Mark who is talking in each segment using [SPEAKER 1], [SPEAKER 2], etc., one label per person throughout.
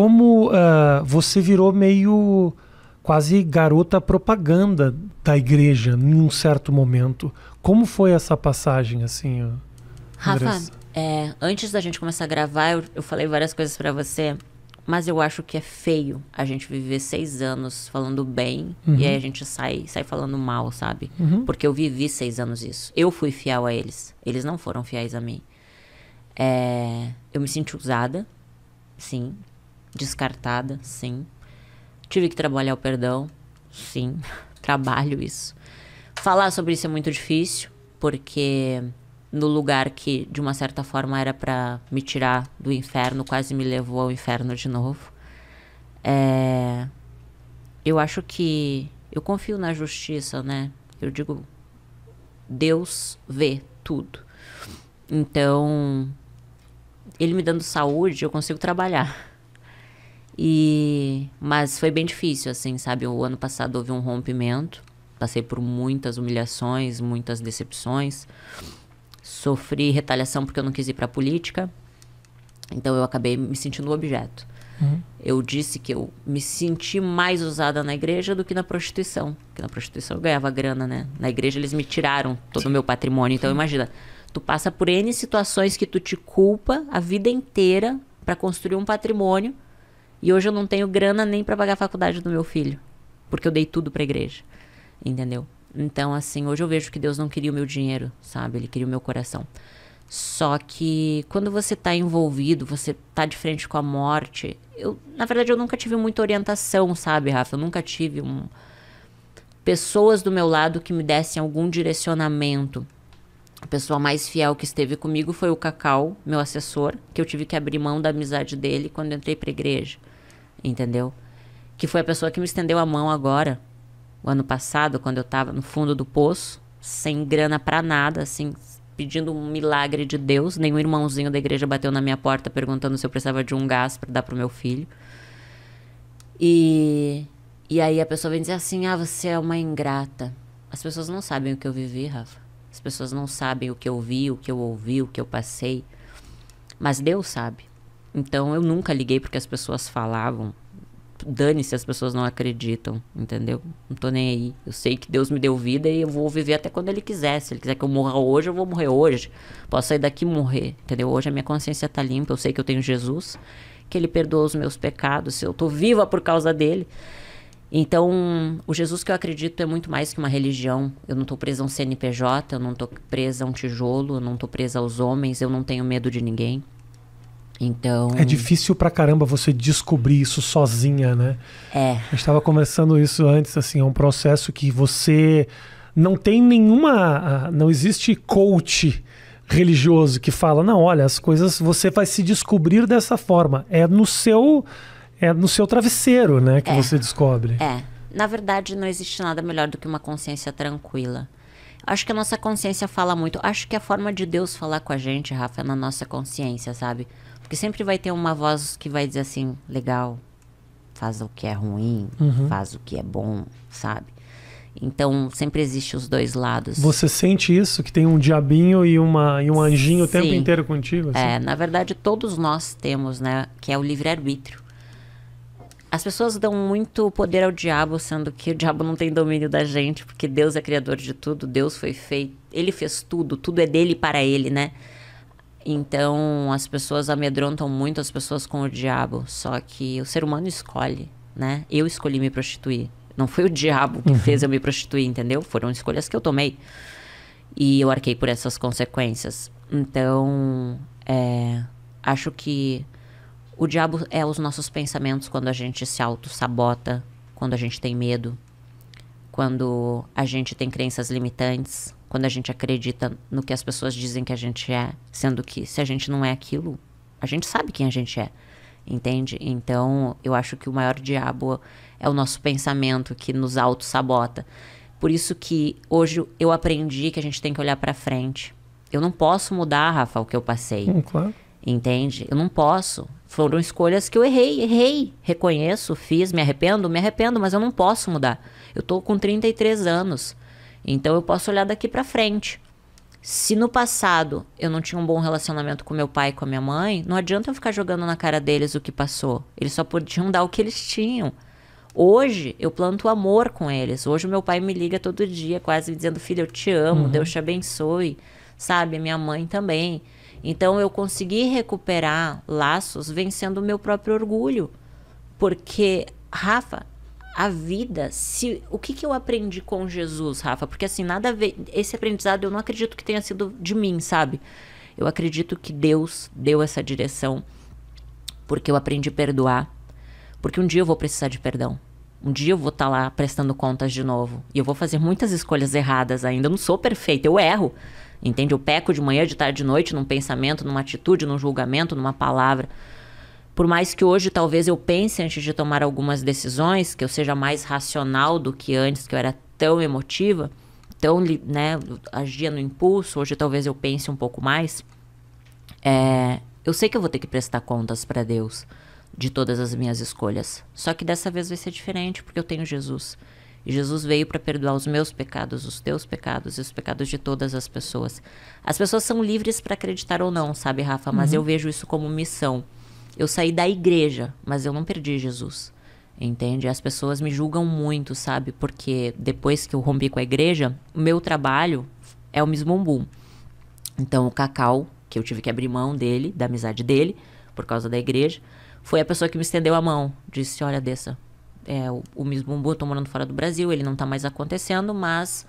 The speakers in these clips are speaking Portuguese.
[SPEAKER 1] como uh, você virou meio quase garota propaganda da igreja em um certo momento. Como foi essa passagem, assim, Andressa?
[SPEAKER 2] Rafa, é, antes da gente começar a gravar, eu, eu falei várias coisas para você, mas eu acho que é feio a gente viver seis anos falando bem uhum. e aí uhum. a gente sai, sai falando mal, sabe? Uhum. Porque eu vivi seis anos isso. Eu fui fiel a eles. Eles não foram fiéis a mim. É, eu me senti usada, sim descartada, sim. Tive que trabalhar o perdão, sim, trabalho isso. Falar sobre isso é muito difícil, porque no lugar que de uma certa forma era para me tirar do inferno, quase me levou ao inferno de novo. É... Eu acho que eu confio na justiça, né? Eu digo, Deus vê tudo. Então, ele me dando saúde, eu consigo trabalhar. E mas foi bem difícil assim, sabe? O ano passado houve um rompimento, passei por muitas humilhações, muitas decepções. Sofri retaliação porque eu não quis ir para política. Então eu acabei me sentindo objeto. Uhum. Eu disse que eu me senti mais usada na igreja do que na prostituição. Porque na prostituição eu ganhava grana, né? Na igreja eles me tiraram todo o meu patrimônio. Então imagina, tu passa por N situações que tu te culpa a vida inteira para construir um patrimônio e hoje eu não tenho grana nem para pagar a faculdade do meu filho, porque eu dei tudo para a igreja, entendeu? Então, assim, hoje eu vejo que Deus não queria o meu dinheiro, sabe? Ele queria o meu coração. Só que quando você tá envolvido, você tá de frente com a morte. Eu, na verdade, eu nunca tive muita orientação, sabe, Rafa? Eu nunca tive um pessoas do meu lado que me dessem algum direcionamento. A pessoa mais fiel que esteve comigo foi o Cacau, meu assessor, que eu tive que abrir mão da amizade dele quando entrei a igreja. Entendeu? Que foi a pessoa que me estendeu a mão agora, o ano passado, quando eu tava no fundo do poço, sem grana para nada, assim, pedindo um milagre de Deus. Nenhum irmãozinho da igreja bateu na minha porta perguntando se eu precisava de um gás para dar pro meu filho. E, e aí a pessoa vem dizer assim: ah, você é uma ingrata. As pessoas não sabem o que eu vivi, Rafa. As pessoas não sabem o que eu vi, o que eu ouvi, o que eu passei. Mas Deus sabe. Então eu nunca liguei porque as pessoas falavam. Dane-se, as pessoas não acreditam, entendeu? Não tô nem aí. Eu sei que Deus me deu vida e eu vou viver até quando Ele quiser. Se Ele quiser que eu morra hoje, eu vou morrer hoje. Posso sair daqui e morrer, entendeu? Hoje a minha consciência tá limpa, eu sei que eu tenho Jesus, que Ele perdoa os meus pecados, eu tô viva por causa dEle. Então, o Jesus que eu acredito é muito mais que uma religião. Eu não estou presa a um CNPJ, eu não estou presa a um tijolo, eu não estou presa aos homens, eu não tenho medo de ninguém.
[SPEAKER 1] Então. É difícil pra caramba você descobrir isso sozinha, né? É. Eu estava conversando isso antes, assim, é um processo que você não tem nenhuma. Ah, não existe coach religioso que fala, não, olha, as coisas você vai se descobrir dessa forma. É no seu é no seu travesseiro, né, que é. você descobre. É.
[SPEAKER 2] Na verdade, não existe nada melhor do que uma consciência tranquila. Acho que a nossa consciência fala muito. Acho que a forma de Deus falar com a gente, Rafa, é na nossa consciência, sabe? Porque sempre vai ter uma voz que vai dizer assim: legal, faz o que é ruim, uhum. faz o que é bom, sabe? Então, sempre existe os dois lados. Você
[SPEAKER 1] sente isso? Que tem um diabinho e, uma, e um anjinho Sim. o tempo inteiro contigo? Assim? É, na
[SPEAKER 2] verdade, todos nós temos, né? Que é o livre-arbítrio. As pessoas dão muito poder ao diabo, sendo que o diabo não tem domínio da gente, porque Deus é criador de tudo, Deus foi feito, ele fez tudo, tudo é dele para ele, né? Então, as pessoas amedrontam muito as pessoas com o diabo, só que o ser humano escolhe, né? Eu escolhi me prostituir. Não foi o diabo que uhum. fez eu me prostituir, entendeu? Foram escolhas que eu tomei. E eu arquei por essas consequências. Então, é, acho que o diabo é os nossos pensamentos quando a gente se auto-sabota, quando a gente tem medo, quando a gente tem crenças limitantes, quando a gente acredita no que as pessoas dizem que a gente é, sendo que se a gente não é aquilo, a gente sabe quem a gente é, entende? Então, eu acho que o maior diabo é o nosso pensamento que nos auto-sabota. Por isso que hoje eu aprendi que a gente tem que olhar para frente. Eu não posso mudar, Rafa, o que eu passei. Hum, claro. Entende? Eu não posso. Foram escolhas que eu errei, errei. Reconheço, fiz, me arrependo, me arrependo, mas eu não posso mudar. Eu tô com 33 anos. Então eu posso olhar daqui para frente. Se no passado eu não tinha um bom relacionamento com meu pai e com a minha mãe, não adianta eu ficar jogando na cara deles o que passou. Eles só podiam dar o que eles tinham. Hoje eu planto amor com eles. Hoje meu pai me liga todo dia, quase me dizendo: "Filho, eu te amo, uhum. Deus te abençoe". Sabe, minha mãe também. Então eu consegui recuperar laços vencendo o meu próprio orgulho. Porque, Rafa, a vida, se o que, que eu aprendi com Jesus, Rafa? Porque assim, nada ver, esse aprendizado eu não acredito que tenha sido de mim, sabe? Eu acredito que Deus deu essa direção porque eu aprendi a perdoar. Porque um dia eu vou precisar de perdão. Um dia eu vou estar tá lá prestando contas de novo. E eu vou fazer muitas escolhas erradas ainda. Eu não sou perfeita, eu erro. Entende? Eu peco de manhã, de tarde, de noite num pensamento, numa atitude, num julgamento, numa palavra. Por mais que hoje talvez eu pense antes de tomar algumas decisões, que eu seja mais racional do que antes, que eu era tão emotiva, tão, né, agia no impulso, hoje talvez eu pense um pouco mais. É, eu sei que eu vou ter que prestar contas para Deus de todas as minhas escolhas. Só que dessa vez vai ser diferente, porque eu tenho Jesus. E Jesus veio para perdoar os meus pecados, os teus pecados e os pecados de todas as pessoas. As pessoas são livres para acreditar ou não, sabe, Rafa? Mas uhum. eu vejo isso como missão. Eu saí da igreja, mas eu não perdi Jesus. Entende? As pessoas me julgam muito, sabe? Porque depois que eu rompi com a igreja, o meu trabalho é o misbumbum. Então, o Cacau, que eu tive que abrir mão dele, da amizade dele, por causa da igreja, foi a pessoa que me estendeu a mão. Disse: Olha, desça, é, o, o Miss Bumbum, eu tô morando fora do Brasil, ele não tá mais acontecendo, mas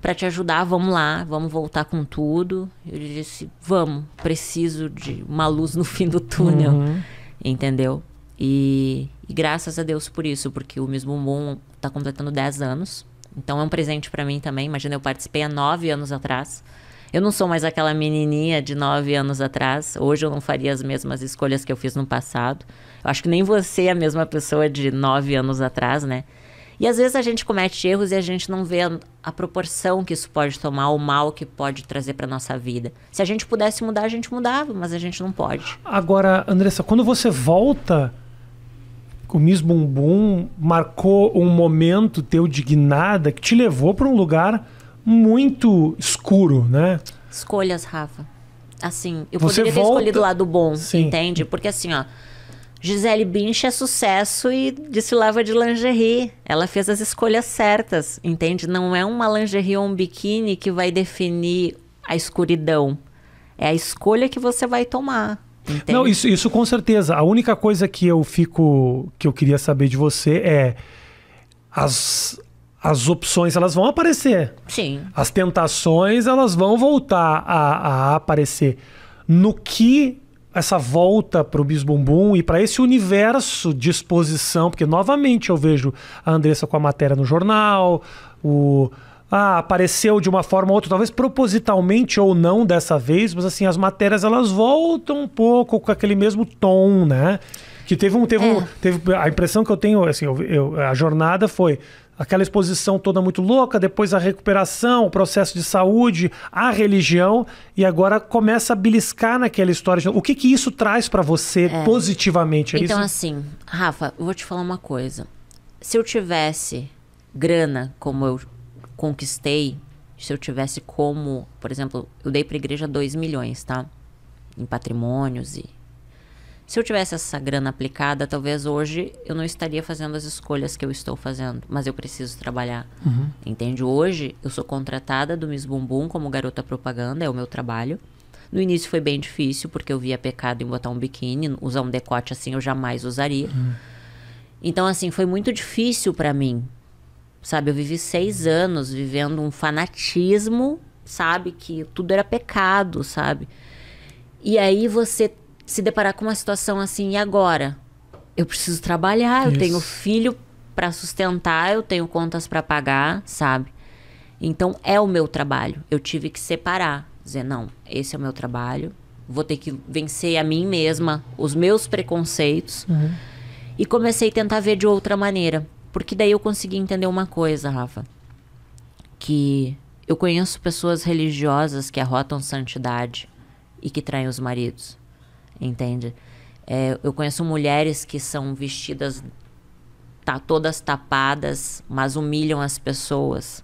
[SPEAKER 2] para te ajudar, vamos lá, vamos voltar com tudo. Eu disse, vamos, preciso de uma luz no fim do túnel, uhum. entendeu? E, e, graças a Deus por isso, porque o Miss Bumbum tá completando 10 anos, então é um presente para mim também. Imagina, eu participei há 9 anos atrás. Eu não sou mais aquela menininha de nove anos atrás. Hoje eu não faria as mesmas escolhas que eu fiz no passado. Eu acho que nem você é a mesma pessoa de nove anos atrás, né? E às vezes a gente comete erros e a gente não vê a, proporção que isso pode tomar, o mal que pode trazer para nossa vida. Se a gente pudesse mudar, a gente mudava, mas a gente não pode.
[SPEAKER 1] Agora, Andressa, quando você volta, o Miss Bumbum marcou um momento teu de guinada que te levou para um lugar muito escuro, né?
[SPEAKER 2] Escolhas, Rafa. Assim, eu Você poderia ter escolhido o lado bom, Sim. entende? Porque assim, ó. Gisele Binch é sucesso e desfilava de lingerie. Ela fez as escolhas certas, entende? Não é uma lingerie ou um biquíni que vai definir a escuridão. É a escolha que você vai tomar.
[SPEAKER 1] Entende? Não, isso, isso com certeza. A única coisa que eu fico. que eu queria saber de você é. As, as opções elas vão aparecer. Sim. As tentações elas vão voltar a, a aparecer. No que essa volta para o Bisbumbum e para esse universo de exposição, porque novamente eu vejo a Andressa com a matéria no jornal, o ah, apareceu de uma forma ou outra, talvez propositalmente ou não dessa vez, mas assim, as matérias elas voltam um pouco com aquele mesmo tom, né? Que teve um. Teve, é. um, teve a impressão que eu tenho, assim, eu, eu, a jornada foi aquela exposição toda muito louca, depois a recuperação, o processo de saúde, a religião, e agora começa a beliscar naquela história. O que, que isso traz para você é. positivamente? É então, isso?
[SPEAKER 2] assim, Rafa, eu vou te falar uma coisa. Se eu tivesse grana como eu conquistei, se eu tivesse como, por exemplo, eu dei para a igreja 2 milhões, tá? Em patrimônios e se eu tivesse essa grana aplicada, talvez hoje eu não estaria fazendo as escolhas que eu estou fazendo, mas eu preciso trabalhar. Uhum. Entende? Hoje eu sou contratada do Miss Bumbum como garota propaganda, é o meu trabalho. No início foi bem difícil, porque eu via pecado em botar um biquíni, usar um decote assim eu jamais usaria. Uhum. Então, assim, foi muito difícil para mim. Sabe, eu vivi seis anos vivendo um fanatismo, sabe, que tudo era pecado, sabe? E aí você se deparar com uma situação assim, e agora? Eu preciso trabalhar, Isso. eu tenho filho para sustentar, eu tenho contas para pagar, sabe? Então é o meu trabalho. Eu tive que separar, dizer não, esse é o meu trabalho. Vou ter que vencer a mim mesma, os meus preconceitos. Uhum. E comecei a tentar ver de outra maneira, porque daí eu consegui entender uma coisa, Rafa, que eu conheço pessoas religiosas que arrotam santidade e que traem os maridos entende? É, eu conheço mulheres que são vestidas tá, todas tapadas, mas humilham as pessoas.